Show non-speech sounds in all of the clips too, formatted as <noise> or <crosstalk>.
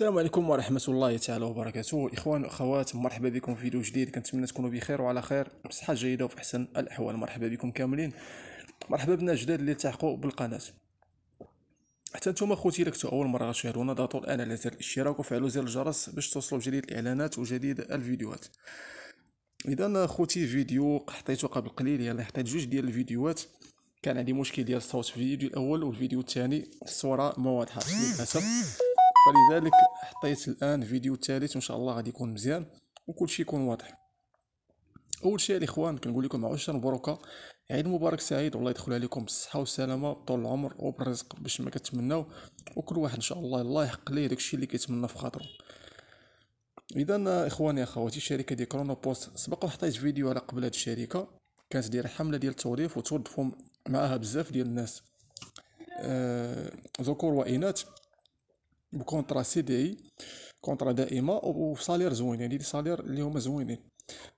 السلام عليكم ورحمة الله تعالى وبركاته إخوان وأخوات مرحبا بكم في فيديو جديد كنتمنى تكونوا بخير وعلى خير بصحة جيدة وفي أحسن الأحوال مرحبا بكم كاملين مرحبا بنا جداد اللي التحقوا بالقناة حتى نتوما خوتي لكتو أول مرة غتشاهدونا ضغطوا الآن على زر الاشتراك وفعلوا زر الجرس باش توصلوا بجديد الإعلانات وجديد الفيديوهات إذا خوتي فيديو حطيته قبل قليل يلاه حطيت جوج ديال الفيديوهات كان عندي مشكل ديال الصوت في الفيديو الأول والفيديو الثاني الصورة ما واضحة للأسف فلذلك حطيت الان فيديو ثالث وان شاء الله غادي يكون مزيان شيء يكون واضح اول شيء الاخوان كنقول لكم عشر مبروكه عيد مبارك سعيد والله يدخل عليكم بالصحه والسلامه طول العمر وبالرزق باش ما كتمناو وكل واحد ان شاء الله الله يحق ليه داكشي اللي كيتمنى في خاطره اذا اخواني اخواتي الشركه ديال كرونو بوست سبق وحطيت فيديو على قبل هاد الشركه كانت دايره حمله ديال التوظيف وتوظفوا معاها بزاف ديال الناس آه ذكور واناث بكونترا سي دي اي كونترا دائمه وبصالير زوين يعني دي صالير اللي هما زوينين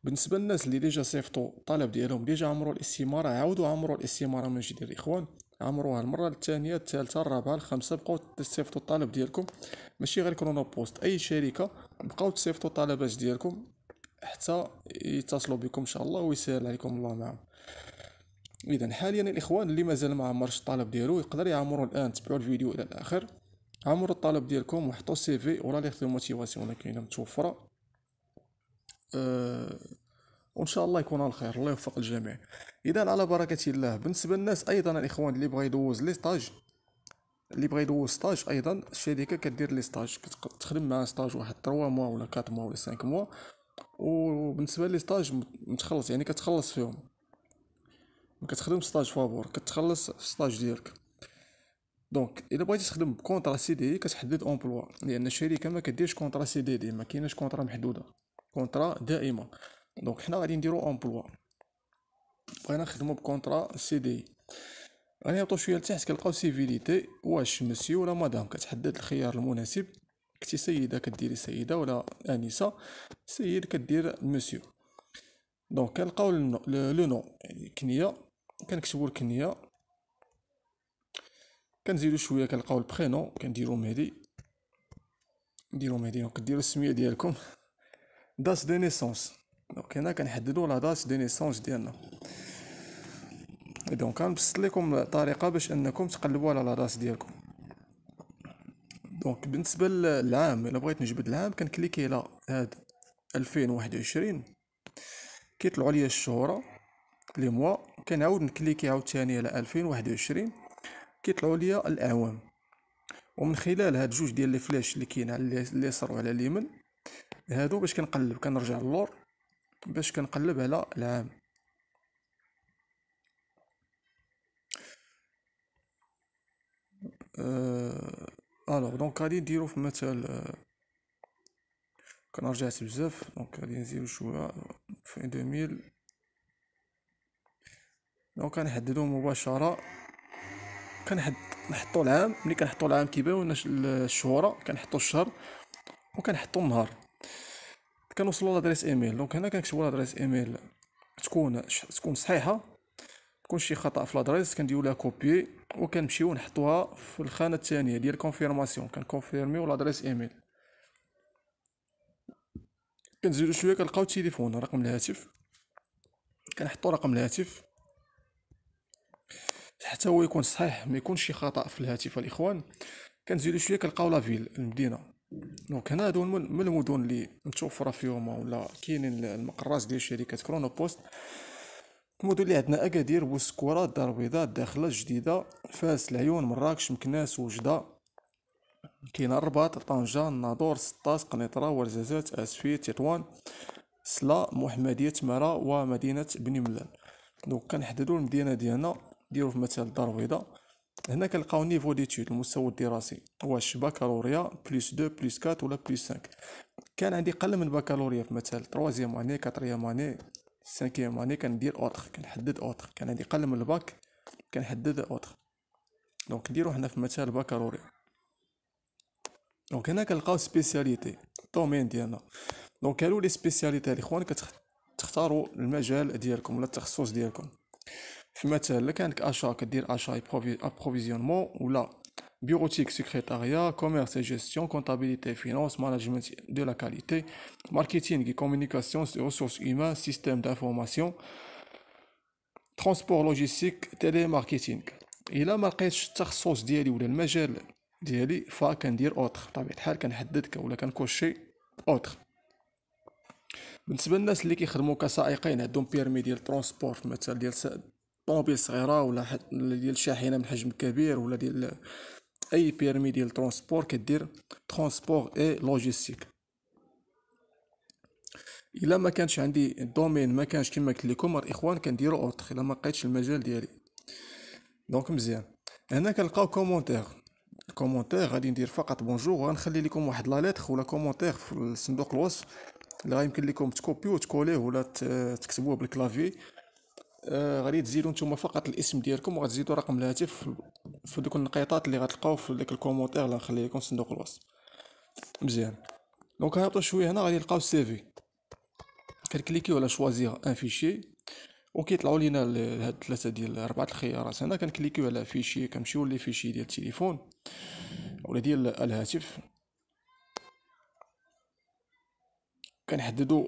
بالنسبه للناس اللي ديجا صيفطوا الطلب ديالهم ديجا عمروا الاستماره عاودوا عمروا الاستماره من جديد الاخوان عمروها المره الثانيه الثالثه الرابعه الخامسه بقاو تصيفطوا الطلب ديالكم ماشي غير كرونو بوست اي شركه بقاو تصيفطوا الطلبات ديالكم حتى يتصلوا بكم ان شاء الله ويسهل عليكم الله معهم اذا حاليا الاخوان اللي مازال ما عمرش الطلب ديالو يقدر يعمرو الان تبعوا الفيديو الى الاخر عمرو الطلب ديالكم وحطوا سي في ورا لي خدمه موتيفاسيون كاينه متوفره أه وان شاء الله يكون على الخير الله يوفق الجميع اذا على بركه الله بالنسبه للناس ايضا الاخوان اللي بغى يدوز لي ستاج اللي بغى يدوز ستاج ايضا الشركه كدير لي ستاج كتخدم مع ستاج واحد 3 موا ولا 4 موا ولا 5 موا وبالنسبه لي ستاج متخلص يعني كتخلص فيهم ما كتخدمش ستاج فابور كتخلص في ستاج ديالك دونك الا بغيتي تخدم بكونطرا سي دي كتحدد امبلوا لان الشركه ما كديرش كونطرا سي دي دي ما كايناش كونطرا محدوده كونطرا دائمه دونك حنا غادي نديرو امبلوا بغينا نخدمو بكونطرا سي دي غادي نعطو شويه لتحت كنلقاو سيفيليتي واش مسيو ولا مدام كتحدد الخيار المناسب كنتي سيده كديري سيده ولا انسه سيد كدير مسيو دونك كنلقاو لو نو يعني كنيه كنكتبو الكنيه كنزيدو شويه كنلقاو البرينو كنديرو مهدي نديرو مهدي دونك ديرو السميه ديالكم <laughs> داس دي نيسونس دونك هنا كنحددو لا داس دي نيسونس ديالنا دونك غنبسط لكم الطريقه باش انكم تقلبوا على لا داس ديالكم دونك بالنسبه للعام الا بغيت نجبد العام كنكليكي على هاد 2021 كيطلعوا لي الشهور لي موا كنعاود نكليكي عاوتاني على 2021 كيطلعوا ليا الاعوام ومن خلال هاد جوج ديال لي فلاش اللي كاين على اليسار وعلى اليمين هادو باش كنقلب كنرجع للور باش كنقلب على العام الوغ آه، دونك غادي نديرو في مثال آه، رجعت بزاف دونك غادي نزيدو شويه في 2000 دونك غنحددو مباشره كنحطو نحطو العام ملي كنحطو العام كيبانونا الشهوره كنحطو الشهر وكنحطو النهار كنوصلو لادريس ايميل دونك هنا كنكتبو لادريس ايميل تكون تكون صحيحه تكون شي خطا في لادريس كنديرو لها كوبي وكنمشيو نحطوها في الخانه الثانيه ديال كونفيرماسيون كنكونفيرميو لادريس ايميل كنزيدو شويه كنلقاو التليفون رقم الهاتف كنحطو رقم الهاتف حتى هو يكون صحيح ما يكونش شي خطا في الهاتف الاخوان كنزيدو شويه كنلقاو لا فيل المدينه دونك هنا هادو من المدن اللي متوفره فيهم ولا كاينين المقرات ديال شركه كرونو بوست المدن اللي عندنا اكادير بوسكوره الدار البيضاء الداخله الجديده فاس العيون مراكش مكناس وجده كاين الرباط طنجه الناظور سطاس قنيطره ورزازات اسفي تطوان سلا محمديه تماره ومدينه بني ملال دونك كنحددو المدينه ديالنا نديرو في مثال الدار البيضاء هنا كنلقاو نيفو ديتود المستوى الدراسي واش بكالوريا بلس 2 بلس 4 ولا بلس 5 كان عندي قل من بكالوريا في مثال تروازيام اني كاتريام اني سانكيام اني كندير اوتر كنحدد اوتر كان عندي قل من الباك كنحدد اوتر دونك نديرو هنا في مثال بكالوريا دونك هنا كنلقاو سبيسياليتي الدومين ديالنا دونك هادو لي سبيسياليتي الاخوان كتختاروا المجال ديالكم ولا التخصص ديالكم فمثلا كانك اشا كدير اشا ابروفيزيونمون ولا بيروتيك سكرتاريا كوميرس جيستيون كونتابيليتي فينانس مانجمنت دو لا كاليتي ماركتينغ كومونيكاسيون ريسورس هيومان سيستيم دانفورماسيون ترونسبور لوجيستيك تيلي ماركتينغ الا ما لقيتش التخصص ديالي ولا المجال ديالي فكندير اوتر بطبيعه الحال كنحدد ولا كنكوشي اوتر بالنسبه للناس اللي كيخدموا كسائقين عندهم بيرمي ديال الترونسبور مثلا ديال طوموبيل صغيره ولا ديال شاحنه من حجم كبير ولا ديال اي بيرمي ديال ترونسبور كدير ترونسبور اي لوجيستيك الا ما كانش عندي الدومين ما كانش كما قلت لكم الاخوان كنديروا اوتر الا ما لقيتش المجال ديالي دونك مزيان هنا كنلقاو كومونتير كومونتيغ غادي ندير فقط بونجور وغنخلي لكم واحد لا ليتر ولا كومونتير في صندوق الوصف اللي غيمكن لكم تكوبيو وتكوليه ولا تكتبوه بالكلافي آه، غادي تزيدوا نتوما فقط الاسم ديالكم وغتزيدوا رقم الهاتف في دوك النقيطات اللي غتلقاو في داك الكومونتير اللي غنخلي لكم في صندوق الوصف مزيان دونك هابطوا شويه هنا غادي السي السيفي كنكليكيو على شوازيغ ان فيشي وكيطلعوا لينا هاد ثلاثه ديال اربعه الخيارات هنا كنكليكيو على فيشي كنمشيو لي فيشي ديال التليفون ولا ديال الهاتف كنحددوا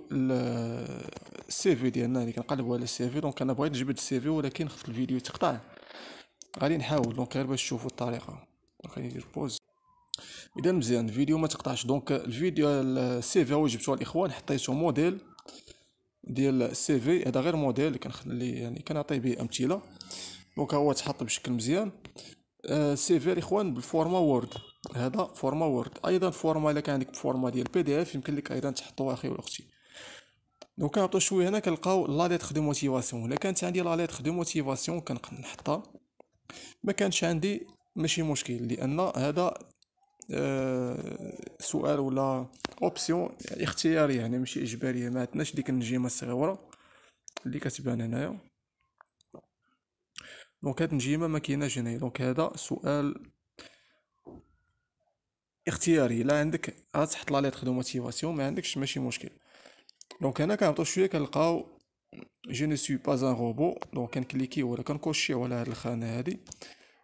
السي في ديالنا اللي كنقلبوا على السي في دونك انا بغيت نجبد السي في ولكن خفت الفيديو تقطع غادي نحاول دونك غير باش تشوفوا الطريقه دونك غادي ندير بوز اذا مزيان الفيديو ما تقطعش دونك الفيديو في هو جبتو الاخوان حطيتو موديل ديال السي في هذا غير موديل كنخلي يعني كنعطي به امثله دونك هو تحط بشكل مزيان آه، في الاخوان بالفورما وورد هذا فورما وورد ايضا فورما الا كان عندك فورما ديال بي دي اف يمكن لك ايضا تحطو اخي واختي دونك كنعطيو شويه هنا كنلقاو لا ليتر دو موتيفاسيون الا كانت عندي لا ليتر دو موتيفاسيون كنحطها ما كانش عندي ماشي مشكل لان هذا أه سؤال ولا اوبسيون اختياريه يعني ماشي اجباريه ما عندناش ديك النجيمه الصغيره اللي كتبان هنايا دونك هاد النجيمه ما كايناش هنايا دونك هذا سؤال اختياري لا عندك غتحط لا ليتر دو موتيفاسيون ما عندكش ماشي مشكل دونك هنا كنهبطو شويه كنلقاو جو نو سوي با ان روبو دونك كنكليكي ولا كنكوشيو على هاد الخانه هادي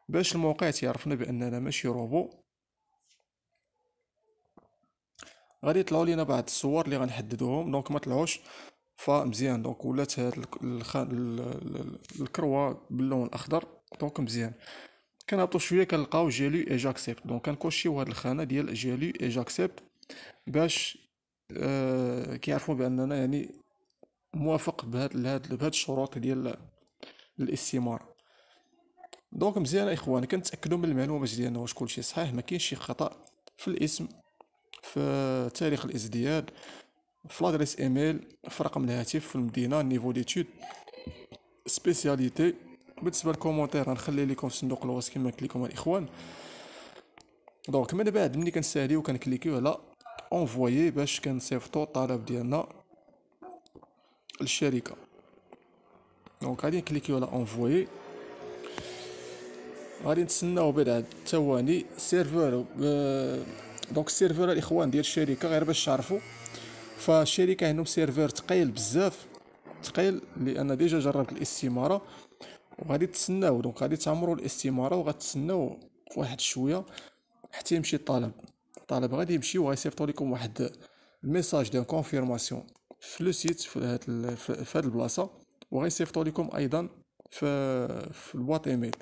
باش الموقع تيعرفنا باننا ماشي روبو غادي يطلعوا لينا بعض الصور اللي غنحددوهم دونك ما طلعوش فمزيان دونك ولات هاد الكروه باللون الاخضر دونك مزيان كنهبطوا شويه كنلقاو جيلو اي جاكسيبت دونك كنكوشيو هاد الخانه ديال جيلو اي جاكسيبت باش آه، كيعرفوا باننا يعني موافق بهاد لهاد بهاد الشروط ديال الاستماره دونك مزيان اخوان كنتاكدوا من المعلومات ديالنا واش كلشي صحيح ما كاينش شي خطا في الاسم في تاريخ الازدياد في لادريس ايميل في رقم الهاتف في المدينه نيفو ديتود سبيسياليتي بالنسبه للكومونتير غنخلي لكم في صندوق الوصف كما قلت لكم الاخوان دونك من بعد ملي كنساليو كنكليكيو على اونفويي باش كنصيفطو الطلب ديالنا للشركه دونك غادي نكليكيو على اونفويي غادي نتسناو بضع ثواني سيرفور دونك السيرفور الاخوان ديال الشركه غير باش تعرفو فالشركه عندهم سيرفور تقيل بزاف تقيل لان ديجا جربت الاستماره وغادي تسناو دونك غادي تعمرو الاستماره وغتسناو واحد شويه حتى يمشي الطلب الطالب غادي يمشي وغيصيفطوا لكم واحد الميساج ديال كونفيرماسيون في لو سيت في هاد في هاد البلاصه وغيصيفطوا لكم ايضا في في البواط ايميل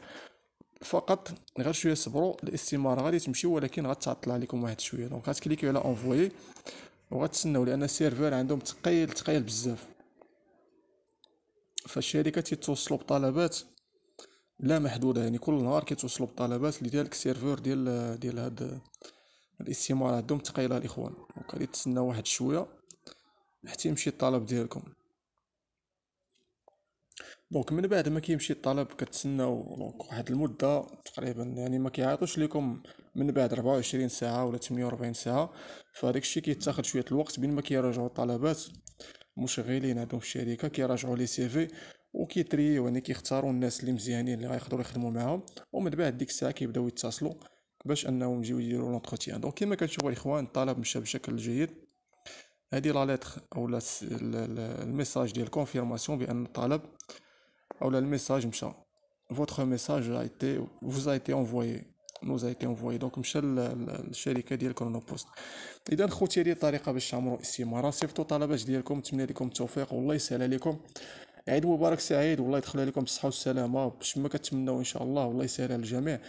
فقط غير شويه صبروا الاستماره غادي تمشي ولكن غتعطل عليكم واحد شويه دونك غتكليكيو على انفويي وغتسناو لان السيرفر عندهم تقيل تقيل بزاف فالشركه تيتوصلو بطلبات لا محدوده يعني كل نهار كيتوصلوا بطلبات لذلك السيرفور السيرفر ديال ديال هاد الاستمارة عندهم ثقيله الاخوان دونك غادي تسناو واحد شويه حتى يمشي الطلب ديالكم دونك من بعد ما كيمشي الطلب كتسناو دونك واحد المده تقريبا يعني ما كيعيطوش لكم من بعد 24 ساعه ولا 48 ساعه فهداك الشيء كيتاخد شويه الوقت بين ما كيراجعوا الطلبات مشغلين عندهم في الشركه كيراجعوا لي سي في وكيتريو يعني كيختاروا الناس اللي مزيانين اللي غيقدروا يخدموا معاهم ومن بعد ديك الساعه كيبداو يتصلوا باش انهم يجيو يديروا لونتروتيان دونك كما كتشوفوا الاخوان الطلب مشى بشكل جيد هذه لا ليتر او الميساج ديال كونفيرماسيون بان الطلب او الميساج مشى votre message a été vous a été envoyé nous a été envoyé donc مشى للشركه ديال كرونو بوست اذا خوتي هذه الطريقه باش تعمروا استماره صيفطوا طلبات ديالكم نتمنى لكم التوفيق والله يسهل عليكم عيد مبارك سعيد والله يدخل عليكم بالصحه والسلامه باش ما كتمناو ان شاء الله والله يسهل على الجميع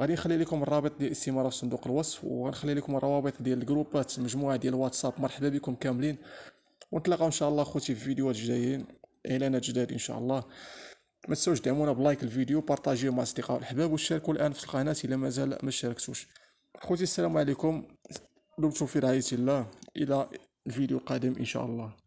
غادي نخلي لكم الرابط ديال الاستماره في صندوق الوصف وغنخلي لكم الروابط ديال الجروبات مجموعه ديال الواتساب مرحبا بكم كاملين ونتلاقاو ان شاء الله خوتي في فيديوهات جايين اعلانات جداد ان شاء الله ما تنساوش دعمونا بلايك الفيديو بارطاجيو مع اصدقاء الحباب وشاركوا الان في القناه الى مازال ما شاركتوش خوتي السلام عليكم دمتم في رعايه الله الى الفيديو القادم ان شاء الله